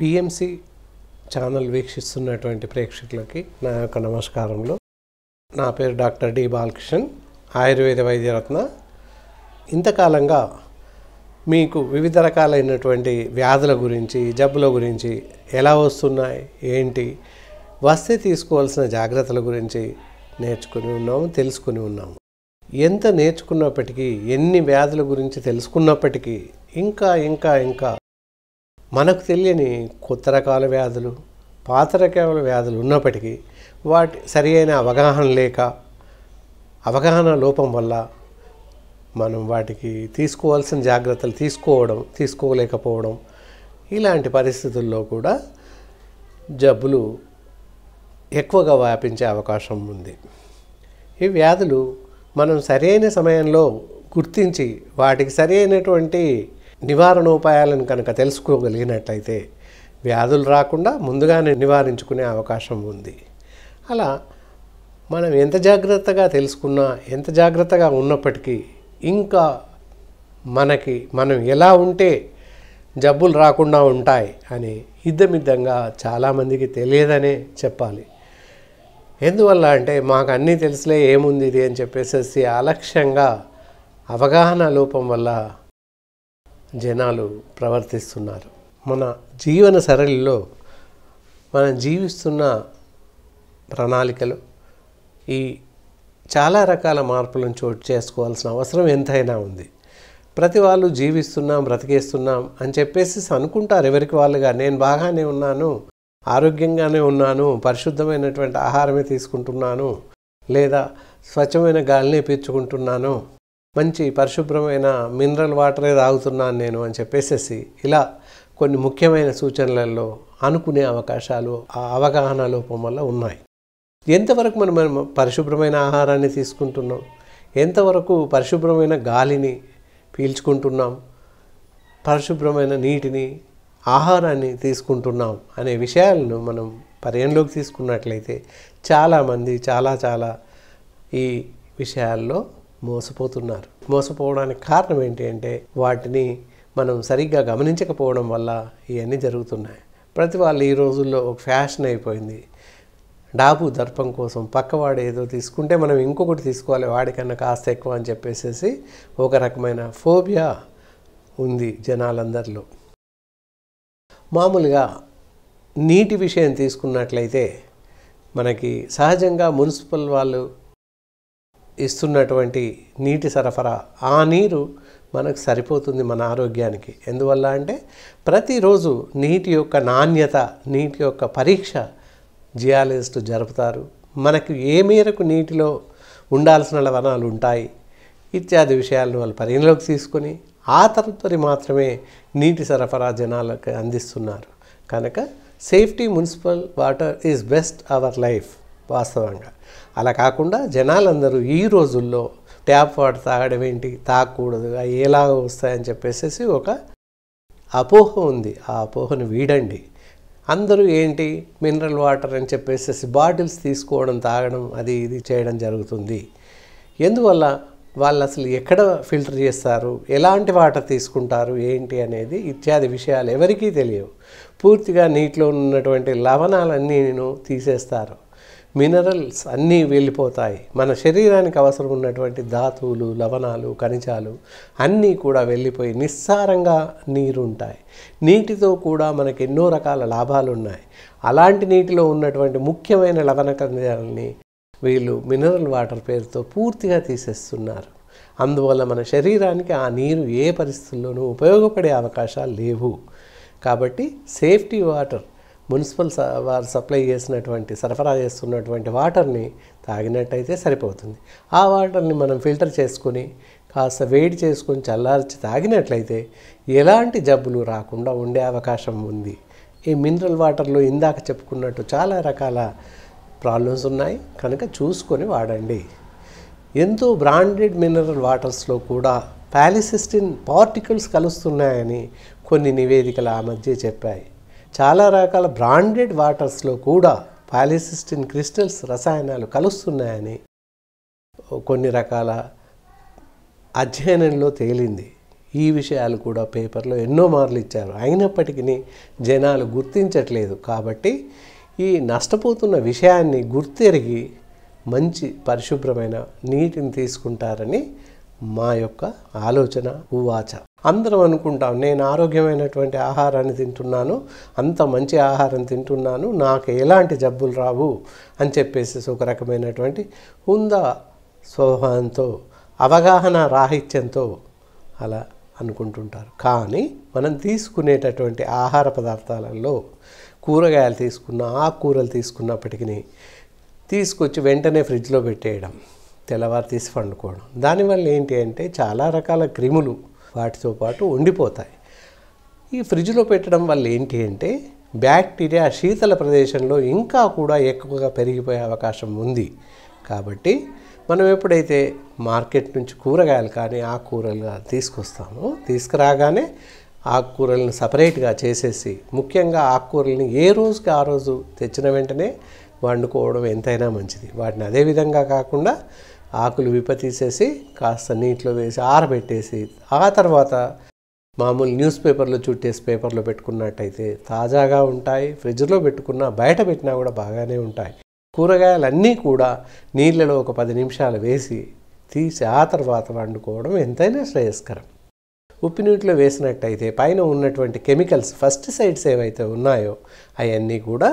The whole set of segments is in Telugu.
పిఎంసి ఛానల్ వీక్షిస్తున్నటువంటి ప్రేక్షకులకి నా యొక్క నమస్కారంలో నా పేరు డాక్టర్ డి బాలకృష్ణన్ ఆయుర్వేద వైద్యరత్న ఇంతకాలంగా మీకు వివిధ రకాలైనటువంటి వ్యాధుల గురించి జబ్బుల గురించి ఎలా వస్తున్నాయి ఏంటి వస్తే తీసుకోవాల్సిన జాగ్రత్తల గురించి నేర్చుకుని ఉన్నాము తెలుసుకుని ఉన్నాము ఎంత నేర్చుకున్నప్పటికీ ఎన్ని వ్యాధుల గురించి తెలుసుకున్నప్పటికీ ఇంకా ఇంకా ఇంకా మనకు తెలియని కొత్త రకాల వ్యాధులు పాత రకాల వ్యాధులు ఉన్నప్పటికీ వాటి సరి అవగాహన లేక అవగాహన లోపం వల్ల మనం వాటికి తీసుకోవాల్సిన జాగ్రత్తలు తీసుకోవడం తీసుకోలేకపోవడం ఇలాంటి పరిస్థితుల్లో కూడా జబ్బులు ఎక్కువగా వ్యాపించే అవకాశం ఉంది ఈ వ్యాధులు మనం సరైన సమయంలో గుర్తించి వాటికి సరైనటువంటి నివారణోపాయాలను కనుక తెలుసుకోగలిగినట్లయితే వ్యాధులు రాకుండా ముందుగానే నివారించుకునే అవకాశం ఉంది అలా మనం ఎంత జాగ్రత్తగా తెలుసుకున్నా ఎంత జాగ్రత్తగా ఉన్నప్పటికీ ఇంకా మనకి మనం ఎలా ఉంటే జబ్బులు రాకుండా ఉంటాయి అని ఇద్దమిద్దంగా చాలామందికి తెలియదనే చెప్పాలి ఎందువల్ల అంటే మాకు అన్నీ తెలుసులే ఏముంది ఇది అని చెప్పేసి అలక్ష్యంగా అవగాహన లోపం వల్ల జనాలు ప్రవర్తిస్తున్నారు మన జీవన సరళిలో మనం జీవిస్తున్న ప్రణాళికలు ఈ చాలా రకాల మార్పులను చోటు చేసుకోవాల్సిన అవసరం ఎంతైనా ఉంది ప్రతి వాళ్ళు జీవిస్తున్నాం బ్రతికేస్తున్నాం అని చెప్పేసి అనుకుంటారు ఎవరికి వాళ్ళుగా నేను బాగానే ఉన్నాను ఆరోగ్యంగానే ఉన్నాను పరిశుద్ధమైనటువంటి ఆహారమే తీసుకుంటున్నాను లేదా స్వచ్ఛమైన గాలినే పీల్చుకుంటున్నాను మంచి పరిశుభ్రమైన మినరల్ వాటరే తాగుతున్నాను నేను అని చెప్పేసేసి ఇలా కొన్ని ముఖ్యమైన సూచనలలో అనుకునే అవకాశాలు ఆ అవగాహన లోపం వల్ల ఉన్నాయి ఎంతవరకు మనం మనం పరిశుభ్రమైన ఆహారాన్ని తీసుకుంటున్నాం ఎంతవరకు పరిశుభ్రమైన గాలిని పీల్చుకుంటున్నాం పరిశుభ్రమైన నీటిని ఆహారాన్ని తీసుకుంటున్నాం అనే విషయాలను మనం పర్యటనలోకి తీసుకున్నట్లయితే చాలామంది చాలా చాలా ఈ విషయాల్లో మోసపోతున్నారు మోసపోవడానికి కారణం ఏంటి అంటే వాటిని మనం సరిగ్గా గమనించకపోవడం వల్ల ఇవన్నీ జరుగుతున్నాయి ప్రతి వాళ్ళు ఈ రోజుల్లో ఒక ఫ్యాషన్ అయిపోయింది డాబు దర్పం కోసం పక్కవాడు ఏదో తీసుకుంటే మనం ఇంకొకటి తీసుకోవాలి వాడికన్నా కాస్త ఎక్కువ అని చెప్పేసేసి ఒక రకమైన ఫోబియా ఉంది జనాలందరిలో మామూలుగా నీటి విషయం తీసుకున్నట్లయితే మనకి సహజంగా మున్సిపల్ వాళ్ళు ఇస్తున్నటువంటి నీటి సరఫరా ఆ నీరు మనకు సరిపోతుంది మన ఆరోగ్యానికి ఎందువల్ల అంటే ప్రతిరోజు నీటి యొక్క నాణ్యత నీటి యొక్క పరీక్ష జియాలజిస్ట్ జరుపుతారు మనకు ఏ మేరకు నీటిలో ఉండాల్సిన లవణాలు ఉంటాయి ఇత్యాది విషయాలను వాళ్ళు పరిగణలోకి తీసుకొని ఆ తరతరి మాత్రమే నీటి సరఫరా జనాలకు అందిస్తున్నారు కనుక safety municipal water is best our life వాస్తవంగా అలా కాకుండా జనాలందరూ ఈ రోజుల్లో ట్యాప్ వాటర్ తాగడం ఏంటి తాగకూడదు ఎలా వస్తాయని చెప్పేసి ఒక అపోహ ఉంది ఆ అపోహను వీడండి అందరూ ఏంటి మినరల్ వాటర్ అని చెప్పేసి బాటిల్స్ తీసుకోవడం తాగడం అది ఇది చేయడం జరుగుతుంది ఎందువల్ల వాళ్ళు అసలు ఎక్కడ ఫిల్టర్ చేస్తారు ఎలాంటి వాటర్ తీసుకుంటారు ఏంటి అనేది ఇత్యాది విషయాలు ఎవరికీ తెలియవు పూర్తిగా నీటిలో ఉన్నటువంటి లవణాలన్నీ నేను తీసేస్తారు మినరల్స్ అన్నీ వెళ్ళిపోతాయి మన శరీరానికి అవసరం ఉన్నటువంటి ధాతువులు లవణాలు ఖనిజాలు అన్నీ కూడా వెళ్ళిపోయి నిస్సారంగా నీరుంటాయి నీటితో కూడా మనకి ఎన్నో రకాల లాభాలు ఉన్నాయి అలాంటి నీటిలో ఉన్నటువంటి ముఖ్యమైన లవణ ఖనిజాలని వీళ్ళు మినరల్ వాటర్ పేరుతో పూర్తిగా తీసేస్తున్నారు అందువల్ల మన శరీరానికి ఆ నీరు ఏ పరిస్థితుల్లోనూ ఉపయోగపడే అవకాశాలు లేవు కాబట్టి సేఫ్టీ వాటర్ మున్సిపల్ వారు సప్లై చేసినటువంటి సరఫరా చేస్తున్నటువంటి వాటర్ని తాగినట్టయితే సరిపోతుంది ఆ వాటర్ని మనం ఫిల్టర్ చేసుకుని కాస్త వేడి చేసుకొని చల్లార్చి తాగినట్లయితే ఎలాంటి జబ్బులు రాకుండా ఉండే అవకాశం ఉంది ఈ మినరల్ వాటర్లో ఇందాక చెప్పుకున్నట్టు చాలా రకాల ప్రాబ్లమ్స్ ఉన్నాయి కనుక చూసుకొని వాడండి ఎంతో బ్రాండెడ్ మినరల్ వాటర్స్లో కూడా ప్యాలిసిస్టిన్ పార్టికల్స్ కలుస్తున్నాయని కొన్ని నివేదికలు ఆ మధ్య చెప్పాయి చాలా రకాల బ్రాండెడ్ వాటర్స్లో కూడా పాలిసిస్టిన్ క్రిస్టల్స్ రసాయనాలు కలుస్తున్నాయని కొన్ని రకాల అధ్యయనంలో తేలింది ఈ విషయాలు కూడా పేపర్లో ఎన్నో మార్లు ఇచ్చారు అయినప్పటికీ జనాలు గుర్తించట్లేదు కాబట్టి ఈ నష్టపోతున్న విషయాన్ని గుర్తెరిగి మంచి పరిశుభ్రమైన నీటిని తీసుకుంటారని మా యొక్క ఆలోచన ఉవాచ అందరం అనుకుంటాం నేను ఆరోగ్యమైనటువంటి ఆహారాన్ని తింటున్నాను అంత మంచి ఆహారం తింటున్నాను నాకు ఎలాంటి జబ్బులు రావు అని చెప్పేసి ఒక రకమైనటువంటి హుంద స్వభావంతో అవగాహన రాహిత్యంతో అలా అనుకుంటుంటారు కానీ మనం తీసుకునేటటువంటి ఆహార పదార్థాలలో కూరగాయలు తీసుకున్న ఆకుకూరలు తీసుకున్నప్పటికీ తీసుకొచ్చి వెంటనే ఫ్రిడ్జ్లో పెట్టేయడం తెల్లవారు తీసి పండుకోవడం దానివల్ల ఏంటి అంటే చాలా రకాల క్రిములు వాటితో పాటు ఉండిపోతాయి ఈ ఫ్రిడ్జ్లో పెట్టడం వల్ల ఏంటి అంటే బ్యాక్టీరియా శీతల ప్రదేశంలో ఇంకా కూడా ఎక్కువగా పెరిగిపోయే అవకాశం ఉంది కాబట్టి మనం ఎప్పుడైతే మార్కెట్ నుంచి కూరగాయలు కానీ ఆకుకూరలుగా తీసుకొస్తామో తీసుకురాగానే ఆకుకూరలను సపరేట్గా చేసేసి ముఖ్యంగా ఆకుకూరల్ని ఏ రోజుకి ఆ రోజు తెచ్చిన వెంటనే వండుకోవడం ఎంతైనా మంచిది వాటిని అదే విధంగా కాకుండా ఆకులు తీసేసి కాస్త నీటిలో వేసి ఆరబెట్టేసి ఆ తర్వాత మామూలు న్యూస్ పేపర్లో చుట్టేసి పేపర్లో పెట్టుకున్నట్టయితే తాజాగా ఉంటాయి ఫ్రిడ్జ్లో పెట్టుకున్నా బయట పెట్టినా కూడా బాగానే ఉంటాయి కూరగాయలన్నీ కూడా నీళ్ళలో ఒక పది నిమిషాలు వేసి తీసి ఆ తర్వాత వండుకోవడం ఎంతైనా శ్రేయస్కరం ఉప్పు నీటిలో వేసినట్టయితే పైన ఉన్నటువంటి కెమికల్స్ ఫస్ట్ సైడ్స్ ఏవైతే ఉన్నాయో అవన్నీ కూడా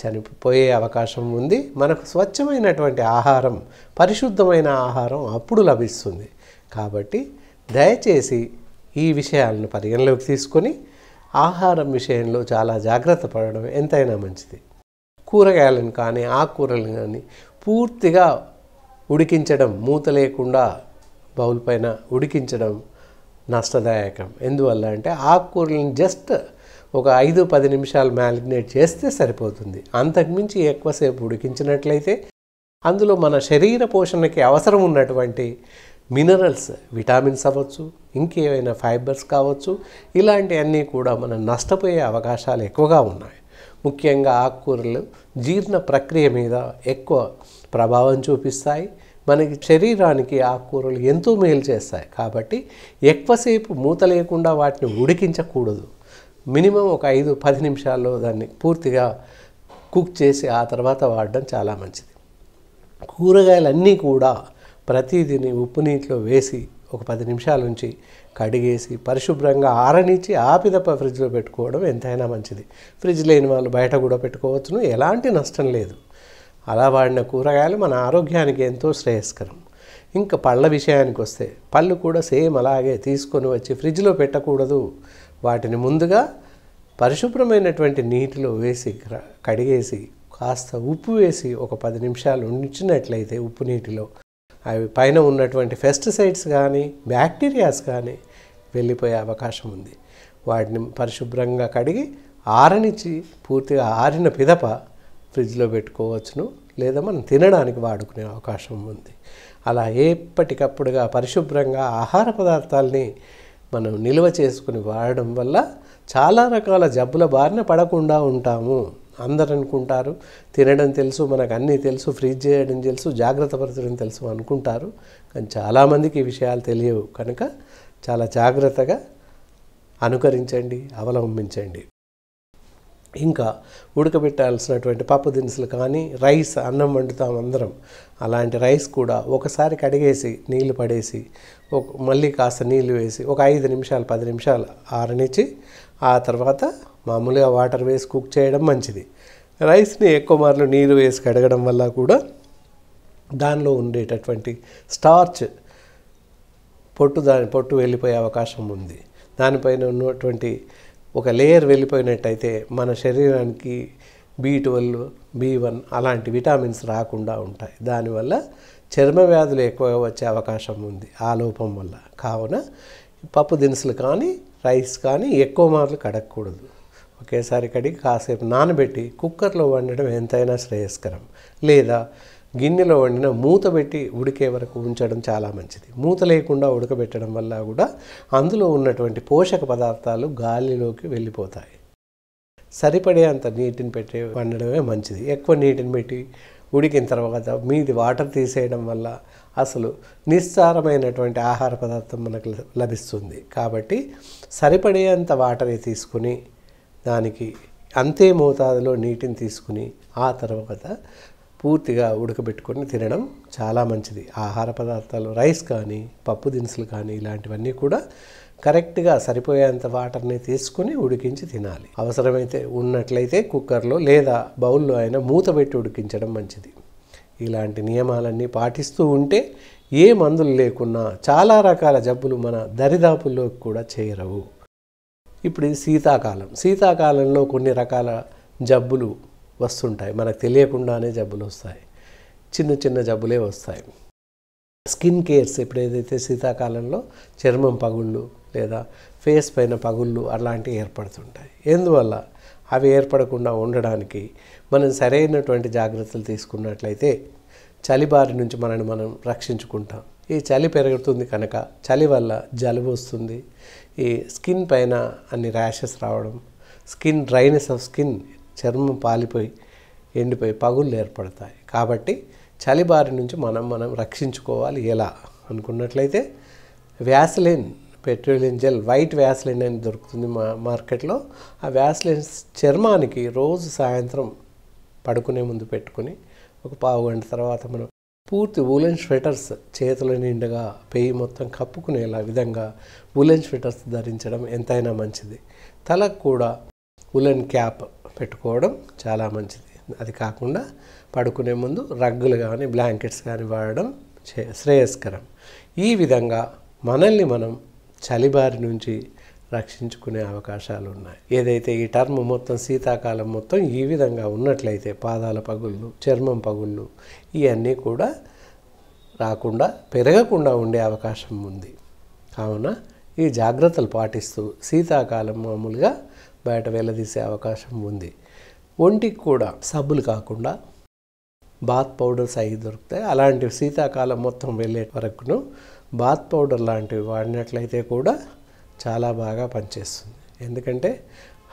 చనిపోయే అవకాశం ఉంది మనకు స్వచ్ఛమైనటువంటి ఆహారం పరిశుద్ధమైన ఆహారం అప్పుడు లభిస్తుంది కాబట్టి దయచేసి ఈ విషయాలను పరిగణలోకి తీసుకొని ఆహారం విషయంలో చాలా జాగ్రత్త పడడం ఎంతైనా మంచిది కూరగాయలను కానీ ఆకుకూరలను కానీ పూర్తిగా ఉడికించడం మూత లేకుండా బౌల్ పైన ఉడికించడం నష్టదాయకం ఎందువల్ల అంటే ఆకుకూరలను జస్ట్ ఒక ఐదు పది నిమిషాలు మ్యారినేట్ చేస్తే సరిపోతుంది అంతకుమించి ఎక్కువసేపు ఉడికించినట్లయితే అందులో మన శరీర పోషణకి అవసరం ఉన్నటువంటి మినరల్స్ విటామిన్స్ అవ్వచ్చు ఇంకేమైనా ఫైబర్స్ కావచ్చు ఇలాంటివన్నీ కూడా మనం నష్టపోయే అవకాశాలు ఎక్కువగా ఉన్నాయి ముఖ్యంగా ఆకుకూరలు జీర్ణ ప్రక్రియ మీద ఎక్కువ ప్రభావం చూపిస్తాయి మనకి శరీరానికి ఆకుకూరలు ఎంతో మేలు చేస్తాయి కాబట్టి ఎక్కువసేపు మూత లేకుండా వాటిని ఉడికించకూడదు మినిమం ఒక ఐదు పది నిమిషాల్లో దాన్ని పూర్తిగా కుక్ చేసి ఆ తర్వాత వాడడం చాలా మంచిది కూరగాయలన్నీ కూడా ప్రతిదీని ఉప్పు నీటిలో వేసి ఒక పది నిమిషాల నుంచి కడిగేసి పరిశుభ్రంగా ఆరనిచ్చి ఆపిదప్ప ఫ్రిడ్జ్లో పెట్టుకోవడం ఎంతైనా మంచిది ఫ్రిడ్జ్ లేని వాళ్ళు బయట కూడా పెట్టుకోవచ్చును ఎలాంటి నష్టం లేదు అలా వాడిన కూరగాయలు మన ఆరోగ్యానికి ఎంతో శ్రేయస్కరం ఇంకా పళ్ళ విషయానికి వస్తే పళ్ళు కూడా సేమ్ అలాగే తీసుకొని వచ్చి ఫ్రిడ్జ్లో పెట్టకూడదు వాటిని ముందుగా పరిశుభ్రమైనటువంటి నీటిలో వేసి కడిగేసి కాస్త ఉప్పు వేసి ఒక పది నిమిషాలు ఉంచినట్లయితే ఉప్పు నీటిలో అవి పైన ఉన్నటువంటి పెస్టిసైడ్స్ కానీ బ్యాక్టీరియాస్ కానీ వెళ్ళిపోయే అవకాశం ఉంది వాటిని పరిశుభ్రంగా కడిగి ఆరనిచ్చి పూర్తిగా ఆరిన పిదప ఫ్రిడ్జ్లో పెట్టుకోవచ్చును లేదా మనం తినడానికి వాడుకునే అవకాశం ఉంది అలా ఎప్పటికప్పుడుగా పరిశుభ్రంగా ఆహార పదార్థాలని మనం నిల్వ చేసుకుని వాడడం వల్ల చాలా రకాల జబ్బుల బారిన పడకుండా ఉంటాము అందరు అనుకుంటారు తినడం తెలుసు మనకు అన్నీ తెలుసు ఫ్రీజ్ చేయడం తెలుసు జాగ్రత్త పరచడం తెలుసు అనుకుంటారు కానీ చాలామందికి ఈ విషయాలు తెలియవు కనుక చాలా జాగ్రత్తగా అనుకరించండి అవలంబించండి ఇంకా ఉడకబెట్టాల్సినటువంటి పప్పు దినుసులు కానీ రైస్ అన్నం వండుతాం అందరం అలాంటి రైస్ కూడా ఒకసారి కడిగేసి నీళ్లు పడేసి ఒక మళ్ళీ కాస్త నీళ్లు వేసి ఒక ఐదు నిమిషాలు పది నిమిషాలు ఆరనిచ్చి ఆ తర్వాత మామూలుగా వాటర్ వేసి కుక్ చేయడం మంచిది రైస్ని ఎక్కువ మార్లు నీరు వేసి కడగడం వల్ల కూడా దానిలో ఉండేటటువంటి స్టార్చ్ పొట్టు దాని పొట్టు వెళ్ళిపోయే అవకాశం ఉంది దానిపైన ఉన్నటువంటి ఒక లేయర్ వెళ్ళిపోయినట్టయితే మన శరీరానికి బీ ట్వెల్వ్ బీ వన్ అలాంటి విటామిన్స్ రాకుండా ఉంటాయి దానివల్ల చర్మ వ్యాధులు ఎక్కువగా వచ్చే అవకాశం ఉంది ఆ లోపం వల్ల కావున పప్పు దినుసులు కానీ రైస్ కానీ ఎక్కువ మార్లు కడగకూడదు ఒకేసారి కడిగి కాసేపు నానబెట్టి కుక్కర్లో వండడం ఎంతైనా శ్రేయస్కరం లేదా గిన్నెలో వండిన మూత పెట్టి ఉడికే వరకు ఉంచడం చాలా మంచిది మూత లేకుండా ఉడకబెట్టడం వల్ల కూడా అందులో ఉన్నటువంటి పోషక పదార్థాలు గాలిలోకి వెళ్ళిపోతాయి సరిపడే అంత నీటిని పెట్టి వండడమే మంచిది ఎక్కువ నీటిని పెట్టి ఉడికిన తర్వాత మీది వాటర్ తీసేయడం వల్ల అసలు నిస్సారమైనటువంటి ఆహార పదార్థం మనకు లభిస్తుంది కాబట్టి సరిపడే అంత వాటరే తీసుకుని దానికి అంతే మోతాదులో నీటిని తీసుకుని ఆ తర్వాత పూర్తిగా ఉడకబెట్టుకొని తినడం చాలా మంచిది ఆహార పదార్థాలు రైస్ కానీ పప్పు దినుసులు కానీ ఇలాంటివన్నీ కూడా కరెక్ట్గా సరిపోయేంత వాటర్ని తీసుకుని ఉడికించి తినాలి అవసరమైతే ఉన్నట్లయితే కుక్కర్లో లేదా బౌల్లో అయినా మూత పెట్టి ఉడికించడం మంచిది ఇలాంటి నియమాలన్నీ పాటిస్తూ ఉంటే ఏ మందులు లేకున్నా చాలా రకాల జబ్బులు మన దరిదాపుల్లోకి కూడా చేరవు ఇప్పుడు శీతాకాలం శీతాకాలంలో కొన్ని రకాల జబ్బులు వస్తుంటాయి మనకు తెలియకుండానే జబ్బులు వస్తాయి చిన్న చిన్న జబ్బులే వస్తాయి స్కిన్ కేర్స్ ఇప్పుడు ఏదైతే శీతాకాలంలో చర్మం పగుళ్ళు లేదా ఫేస్ పైన పగుళ్ళు అలాంటివి ఏర్పడుతుంటాయి ఎందువల్ల అవి ఏర్పడకుండా ఉండడానికి మనం సరైనటువంటి జాగ్రత్తలు తీసుకున్నట్లయితే చలి బారి నుంచి మనల్ని మనం రక్షించుకుంటాం ఈ చలి పెరుగుతుంది కనుక చలి వల్ల జలుబు వస్తుంది ఈ స్కిన్ పైన అన్ని ర్యాషెస్ రావడం స్కిన్ డ్రైనెస్ ఆఫ్ స్కిన్ చర్మం పాలిపోయి ఎండిపోయి పగుళ్ళు ఏర్పడతాయి కాబట్టి చలి బారి నుంచి మనం మనం రక్షించుకోవాలి ఎలా అనుకున్నట్లయితే Vaseline petroleum gel white Vaseline అని దొరుకుతుంది మా మార్కెట్లో ఆ వ్యాసలిన్ చర్మానికి రోజు సాయంత్రం పడుకునే ముందు పెట్టుకుని ఒక పావు గంట తర్వాత మనం పూర్తి ఉలెన్ స్వెటర్స్ చేతుల నిండుగా పెయ్యి మొత్తం కప్పుకునేలా విధంగా ఉలెన్ స్వెటర్స్ ధరించడం ఎంతైనా మంచిది తలకు కూడా ఉలెన్ క్యాప్ పెట్టుకోవడం చాలా మంచిది అది కాకుండా పడుకునే ముందు రగ్గులు కానీ బ్లాంకెట్స్ కానీ వాడడం శ్రేయస్కరం ఈ విధంగా మనల్ని మనం చలిబారి నుంచి రక్షించుకునే అవకాశాలు ఉన్నాయి ఏదైతే ఈ టర్మ్ మొత్తం శీతాకాలం మొత్తం ఈ విధంగా ఉన్నట్లయితే పాదాల పగుళ్ళు చర్మం పగుళ్ళు ఇవన్నీ కూడా రాకుండా పెరగకుండా ఉండే అవకాశం ఉంది కావున ఈ జాగ్రత్తలు పాటిస్తూ శీతాకాలం మామూలుగా బయట వెళ్ళదీసే అవకాశం ఉంది ఒంటికి కూడా సబ్బులు కాకుండా బాత్ పౌడర్స్ అవి దొరుకుతాయి అలాంటివి శీతాకాలం మొత్తం వెళ్ళే వరకును బాత్ పౌడర్ లాంటివి వాడినట్లయితే కూడా చాలా బాగా పనిచేస్తుంది ఎందుకంటే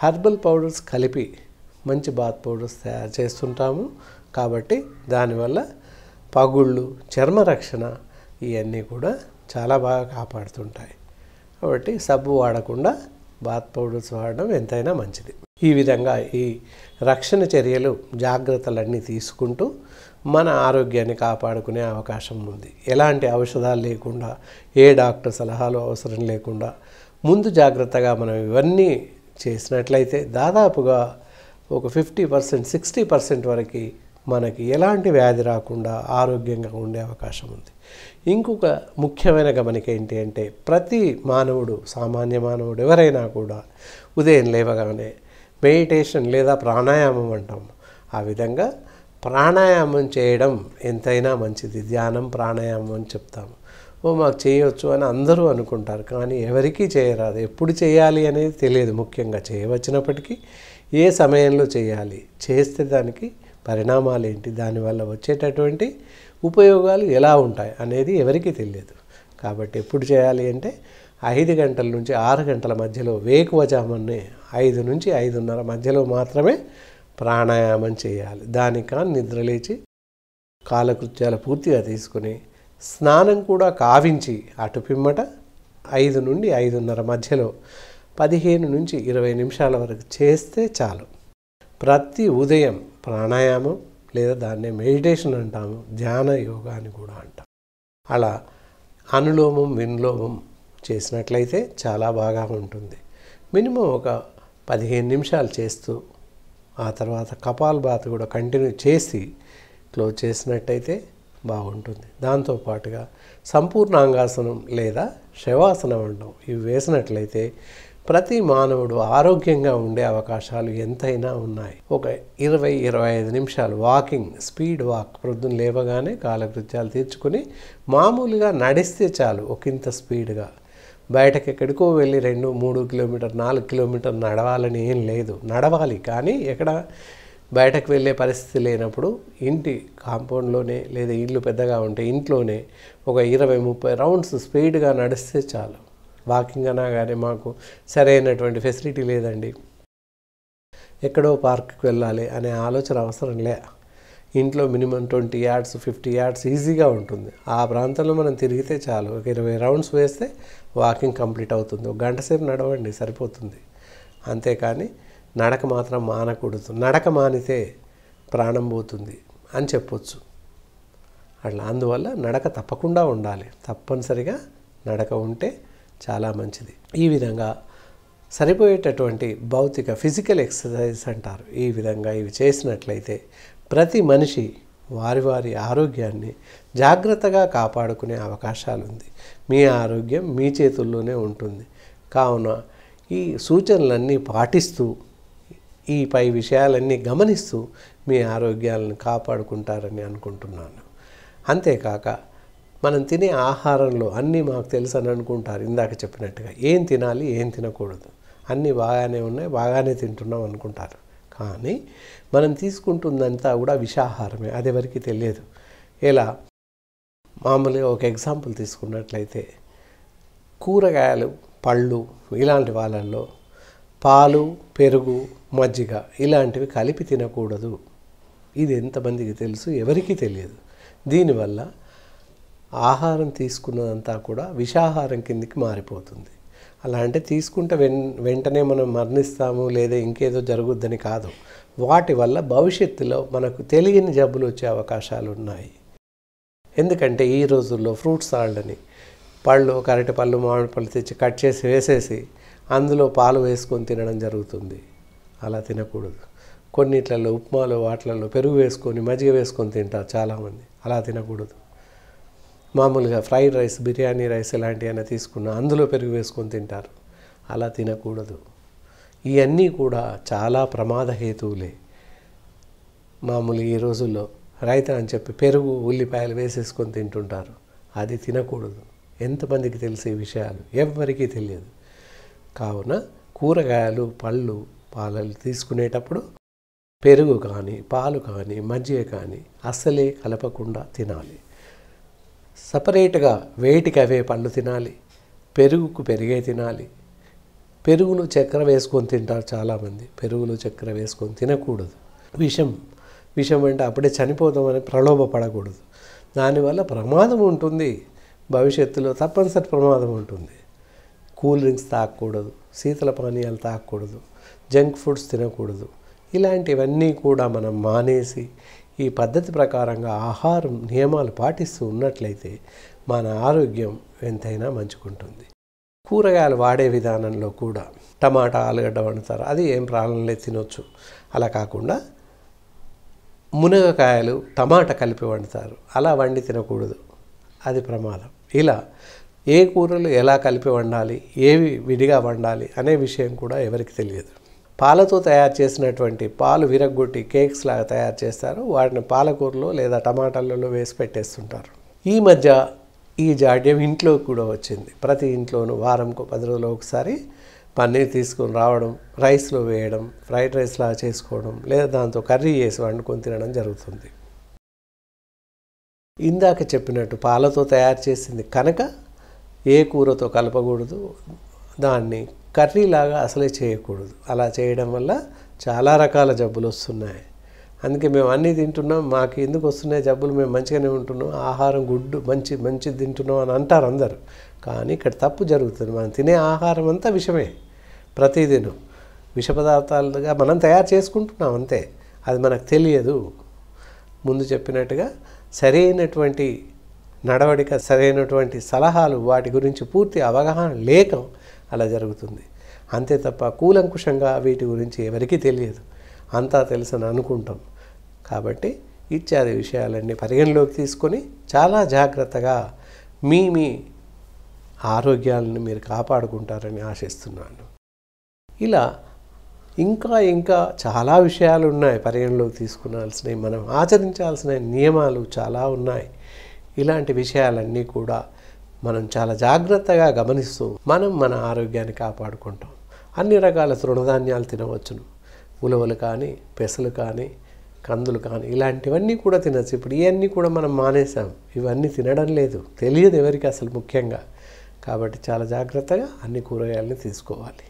హర్బల్ పౌడర్స్ కలిపి మంచి బాత్ పౌడర్స్ తయారు చేస్తుంటాము కాబట్టి దానివల్ల పగుళ్ళు చర్మ రక్షణ ఇవన్నీ కూడా చాలా బాగా కాపాడుతుంటాయి కాబట్టి సబ్బు వాడకుండా బాత్ పౌడర్స్ వాడడం ఎంతైనా మంచిది ఈ విధంగా ఈ రక్షణ చర్యలు జాగ్రత్తలన్నీ తీసుకుంటూ మన ఆరోగ్యాన్ని కాపాడుకునే అవకాశం ఉంది ఎలాంటి ఔషధాలు లేకుండా ఏ డాక్టర్ సలహాలు అవసరం లేకుండా ముందు జాగ్రత్తగా మనం ఇవన్నీ చేసినట్లయితే దాదాపుగా ఒక ఫిఫ్టీ పర్సెంట్ సిక్స్టీ పర్సెంట్ వరకు మనకి ఎలాంటి వ్యాధి రాకుండా ఆరోగ్యంగా ఉండే అవకాశం ఉంది ఇంకొక ముఖ్యమైన గమనిక ఏంటి అంటే ప్రతి మానవుడు సామాన్య మానవుడు ఎవరైనా కూడా ఉదయం లేవగానే మెడిటేషన్ లేదా ప్రాణాయామం అంటాం ఆ విధంగా ప్రాణాయామం చేయడం ఎంతైనా మంచిది ధ్యానం ప్రాణాయామం అని చెప్తాము ఓ మాకు చేయవచ్చు అని అందరూ అనుకుంటారు కానీ ఎవరికీ చేయరాదు ఎప్పుడు చేయాలి అనేది తెలియదు ముఖ్యంగా చేయవచ్చినప్పటికీ ఏ సమయంలో చేయాలి చేస్తే దానికి పరిణామాలు ఏంటి దానివల్ల వచ్చేటటువంటి ఉపయోగాలు ఎలా ఉంటాయి అనేది ఎవరికీ తెలియదు కాబట్టి ఎప్పుడు చేయాలి అంటే ఐదు గంటల నుంచి ఆరు గంటల మధ్యలో వేకువజామునే ఐదు నుంచి ఐదున్నర మధ్యలో మాత్రమే ప్రాణాయామం చేయాలి దానికా నిద్రలేచి కాలకృత్యాలు పూర్తిగా తీసుకుని స్నానం కూడా కావించి అటు పిమ్మట ఐదు నుండి ఐదున్నర మధ్యలో పదిహేను నుంచి ఇరవై నిమిషాల వరకు చేస్తే చాలు ప్రతి ఉదయం ప్రాణాయామం లేదా దాన్నే మెడిటేషన్ అంటాము ధ్యాన యోగా అని కూడా అంటాం అలా అనులోమం వినులోమం చేసినట్లయితే చాలా బాగా ఉంటుంది మినిమం ఒక పదిహేను నిమిషాలు చేస్తూ ఆ తర్వాత కపాల్ బాత్ కూడా కంటిన్యూ చేసి క్లోజ్ చేసినట్టయితే బాగుంటుంది దాంతోపాటుగా సంపూర్ణాంగాసనం లేదా శవాసనం అంటాం ఇవి వేసినట్లయితే ప్రతి మానవుడు ఆరోగ్యంగా ఉండే అవకాశాలు ఎంతైనా ఉన్నాయి ఒక ఇరవై ఇరవై ఐదు నిమిషాలు వాకింగ్ స్పీడ్ వాక్ ప్రొద్దున లేవగానే కాలకృత్యాలు తీర్చుకుని మామూలుగా నడిస్తే చాలు ఒకంత స్పీడ్గా బయటకి ఎక్కడికో వెళ్ళి రెండు మూడు కిలోమీటర్ నాలుగు కిలోమీటర్ నడవాలని ఏం లేదు నడవాలి కానీ ఎక్కడ బయటకు వెళ్ళే పరిస్థితి లేనప్పుడు ఇంటి కాంపౌండ్లోనే లేదా ఇల్లు పెద్దగా ఉంటే ఇంట్లోనే ఒక ఇరవై ముప్పై రౌండ్స్ స్పీడ్గా నడిస్తే చాలు వాకింగ్ అన్నా కానీ మాకు సరైనటువంటి ఫెసిలిటీ లేదండి ఎక్కడో పార్క్కి వెళ్ళాలి అనే ఆలోచన అవసరం లే ఇంట్లో minimum twenty yards fifty yards ఈజీగా ఉంటుంది ఆ ప్రాంతంలో మనం తిరిగితే చాలు ఒక ఇరవై రౌండ్స్ వేస్తే వాకింగ్ కంప్లీట్ అవుతుంది ఒక గంట సేపు నడవండి సరిపోతుంది అంతేకాని నడక మాత్రం మానకూడదు నడక మానితే ప్రాణం పోతుంది అని చెప్పొచ్చు అట్లా అందువల్ల నడక తప్పకుండా ఉండాలి తప్పనిసరిగా నడక ఉంటే చాలా మంచిది ఈ విధంగా సరిపోయేటటువంటి భౌతిక ఫిజికల్ ఎక్సర్సైజ్ అంటారు ఈ విధంగా ఇవి చేసినట్లయితే ప్రతి మనిషి వారి వారి ఆరోగ్యాన్ని జాగ్రత్తగా కాపాడుకునే అవకాశాలు ఉంది మీ ఆరోగ్యం మీ చేతుల్లోనే ఉంటుంది కావున ఈ సూచనలన్నీ పాటిస్తూ ఈ పై విషయాలన్నీ గమనిస్తూ మీ ఆరోగ్యాలను కాపాడుకుంటారని అనుకుంటున్నాను అంతేకాక మనం తినే ఆహారంలో అన్నీ మాకు తెలుసు అని అనుకుంటారు ఇందాక చెప్పినట్టుగా ఏం తినాలి ఏం తినకూడదు అన్నీ బాగానే ఉన్నాయి బాగానే తింటున్నాం అనుకుంటారు కానీ మనం తీసుకుంటుందంతా కూడా విషాహారమే అది ఎవరికి తెలియదు ఎలా మామూలుగా ఒక ఎగ్జాంపుల్ తీసుకున్నట్లయితే కూరగాయలు పళ్ళు ఇలాంటి వాళ్ళల్లో పాలు పెరుగు మజ్జిగ ఇలాంటివి కలిపి తినకూడదు ఇది ఎంతమందికి తెలుసు ఎవరికీ తెలియదు దీనివల్ల ఆహారం తీసుకున్నదంతా కూడా విషాహారం కిందికి మారిపోతుంది అలా అంటే తీసుకుంటే వెన్ వెంటనే మనం మరణిస్తాము లేదా ఇంకేదో జరుగుద్దని కాదు వాటి వల్ల భవిష్యత్తులో మనకు తెలియని జబ్బులు వచ్చే అవకాశాలు ఉన్నాయి ఎందుకంటే ఈ రోజుల్లో ఫ్రూట్ సాల్ట్ అని పళ్ళు కరటి పళ్ళు మామిడి పళ్ళు తెచ్చి కట్ చేసి వేసేసి అందులో పాలు వేసుకొని తినడం జరుగుతుంది అలా తినకూడదు కొన్నిట్లలో ఉప్మాలో వాటిలలో పెరుగు వేసుకొని మజ్జిగ వేసుకొని తింటారు చాలామంది అలా తినకూడదు మామూలుగా ఫ్రైడ్ రైస్ బిర్యానీ రైస్ ఇలాంటివైనా తీసుకున్న అందులో పెరుగు వేసుకొని తింటారు అలా తినకూడదు ఇవన్నీ కూడా చాలా ప్రమాద హేతువులే మామూలు ఈ రోజుల్లో రైత అని చెప్పి పెరుగు ఉల్లిపాయలు వేసేసుకొని తింటుంటారు అది తినకూడదు ఎంతమందికి తెలిసే విషయాలు ఎవరికీ తెలియదు కావున కూరగాయలు పళ్ళు పాలలు తీసుకునేటప్పుడు పెరుగు కానీ పాలు కానీ మజ్జిగ కానీ అస్సలే కలపకుండా తినాలి సపరేట్గా వేటికి అవే పళ్ళు తినాలి పెరుగుకు పెరిగే తినాలి పెరుగును చక్కెర వేసుకొని తింటారు చాలామంది పెరుగును చక్కెర వేసుకొని తినకూడదు విషం విషం అంటే అప్పుడే చనిపోదామని ప్రలోభ పడకూడదు దానివల్ల ప్రమాదం ఉంటుంది భవిష్యత్తులో తప్పనిసరి ప్రమాదం ఉంటుంది కూల్ డ్రింక్స్ తాగకూడదు శీతల పానీయాలు తాగకూడదు జంక్ ఫుడ్స్ తినకూడదు ఇలాంటివన్నీ కూడా మనం మానేసి ఈ పద్ధతి ప్రకారంగా ఆహారం నియమాలు పాటిస్తూ ఉన్నట్లయితే మన ఆరోగ్యం ఎంతైనా మంచుకుంటుంది కూరగాయలు వాడే విధానంలో కూడా టమాటా ఆలుగడ్డ వండుతారు అది ఏం ప్రాబ్లం లేదు తినొచ్చు అలా కాకుండా మునగకాయలు టమాటా కలిపి వండుతారు అలా వండి తినకూడదు అది ప్రమాదం ఇలా ఏ కూరలు ఎలా కలిపి వండాలి ఏవి విడిగా వండాలి అనే విషయం కూడా ఎవరికి తెలియదు పాలతో తయారు చేసినటువంటి పాలు విరగ్గొట్టి కేక్స్ లాగా తయారు చేస్తారు వాటిని పాలకూరలో లేదా టమాటాలలో వేసి పెట్టేస్తుంటారు ఈ మధ్య ఈ జాడ్యం ఇంట్లో కూడా వచ్చింది ప్రతి ఇంట్లోనూ వారంకు పది రోజులు ఒకసారి పన్నీర్ తీసుకొని రావడం రైస్లో వేయడం ఫ్రైడ్ రైస్ లాగా చేసుకోవడం లేదా దాంతో కర్రీ చేసి వండుకొని తినడం జరుగుతుంది ఇందాక చెప్పినట్టు పాలతో తయారు చేసింది కనుక ఏ కూరతో కలపకూడదు దాన్ని కర్రీలాగా అసలే చేయకూడదు అలా చేయడం వల్ల చాలా రకాల జబ్బులు వస్తున్నాయి అందుకే మేము అన్నీ తింటున్నాం మాకు ఎందుకు వస్తున్నాయి జబ్బులు మేము మంచిగానే ఉంటున్నాం ఆహారం గుడ్డు మంచి మంచిది తింటున్నాం అని అంటారు అందరు కానీ ఇక్కడ తప్పు జరుగుతుంది మనం తినే ఆహారం అంతా విషమే ప్రతిదినం విష పదార్థాలుగా మనం తయారు చేసుకుంటున్నాం అంతే అది మనకు తెలియదు ముందు చెప్పినట్టుగా సరైనటువంటి నడవడిక సరైనటువంటి సలహాలు వాటి గురించి పూర్తి అవగాహన లేక అలా జరుగుతుంది అంతే తప్ప కూలంకుషంగా వీటి గురించి ఎవరికీ తెలియదు అంతా తెలుసని అనుకుంటాం కాబట్టి ఇత్యాది విషయాలన్నీ పరిగణలోకి తీసుకొని చాలా జాగ్రత్తగా మీ మీ ఆరోగ్యాలను మీరు కాపాడుకుంటారని ఆశిస్తున్నాను ఇలా ఇంకా ఇంకా చాలా విషయాలు ఉన్నాయి పరిగణలోకి తీసుకున్నాల్సినవి మనం ఆచరించాల్సిన నియమాలు చాలా ఉన్నాయి ఇలాంటి విషయాలన్నీ కూడా మనం చాలా జాగ్రత్తగా గమనిస్తూ మనం మన ఆరోగ్యాన్ని కాపాడుకుంటాం అన్ని రకాల తృణధాన్యాలు తినవచ్చును ఉలవలు కానీ పెసలు కానీ కందులు కానీ ఇలాంటివన్నీ కూడా తినచ్చు ఇప్పుడు ఇవన్నీ కూడా మనం మానేసాం ఇవన్నీ తినడం లేదు తెలియదు ఎవరికి అసలు ముఖ్యంగా కాబట్టి చాలా జాగ్రత్తగా అన్ని కూరగాయలని తీసుకోవాలి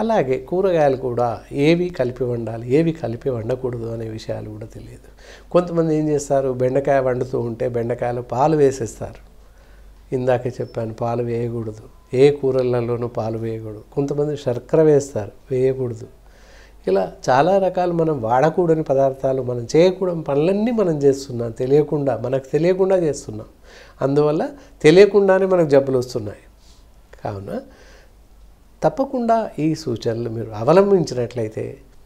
అలాగే కూరగాయలు కూడా ఏవి కలిపి వండాలి ఏవి కలిపి వండకూడదు అనే విషయాలు కూడా తెలియదు కొంతమంది ఏం చేస్తారు బెండకాయ వండుతూ ఉంటే బెండకాయలు పాలు వేసేస్తారు ఇందాకే చెప్పాను పాలు వేయకూడదు ఏ కూరలలోనూ పాలు వేయకూడదు కొంతమంది శర్కర వేస్తారు వేయకూడదు ఇలా చాలా రకాలు మనం వాడకూడని పదార్థాలు మనం చేయకూడని పనులన్నీ మనం చేస్తున్నాం తెలియకుండా మనకు తెలియకుండా చేస్తున్నాం అందువల్ల తెలియకుండానే మనకు జబ్బులు వస్తున్నాయి కావున తప్పకుండా ఈ సూచనలు మీరు అవలంబించినట్లయితే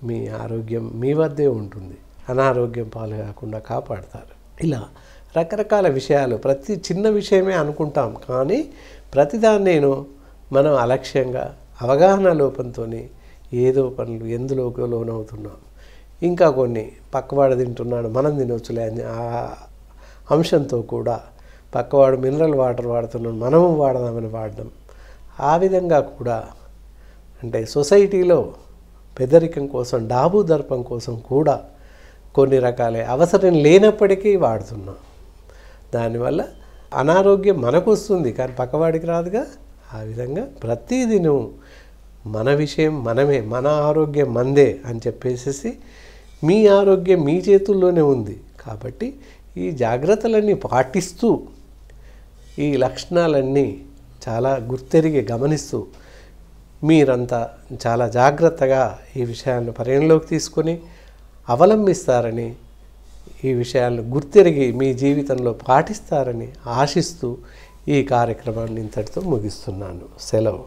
మీ ఆరోగ్యం మీ వద్దే ఉంటుంది అనారోగ్యం పాలు కాకుండా కాపాడతారు ఇలా రకరకాల విషయాలు ప్రతి చిన్న విషయమే అనుకుంటాం కానీ ప్రతిదాన్ని నేను మనం అలక్ష్యంగా అవగాహన లోపంతో ఏదో పనులు ఎందులోకి లోనవుతున్నాం ఇంకా కొన్ని పక్కవాడు తింటున్నాడు మనం తినొచ్చులే అని ఆ అంశంతో కూడా పక్కవాడు మినరల్ వాటర్ వాడుతున్నాడు మనము వాడదామని వాడడం ఆ విధంగా కూడా అంటే సొసైటీలో పెదరికం కోసం డాబు దర్పం కోసం కూడా కొన్ని రకాల అవసరం లేనప్పటికీ వాడుతున్నాం దానివల్ల అనారోగ్యం మనకు వస్తుంది కానీ పక్కవాడికి రాదుగా ఆ విధంగా ప్రతిదినం మన విషయం మనమే మన ఆరోగ్యం మందే అని చెప్పేసి మీ ఆరోగ్యం మీ చేతుల్లోనే ఉంది కాబట్టి ఈ జాగ్రత్తలన్నీ పాటిస్తూ ఈ లక్షణాలన్నీ చాలా గుర్తెరిగి గమనిస్తూ మీరంతా చాలా జాగ్రత్తగా ఈ విషయాలను పరిగణలోకి తీసుకొని అవలంబిస్తారని ఈ విషయాలను గుర్తిరిగి మీ జీవితంలో పాటిస్తారని ఆశిస్తూ ఈ కార్యక్రమాన్ని ఇంతటితో ముగిస్తున్నాను సెలవు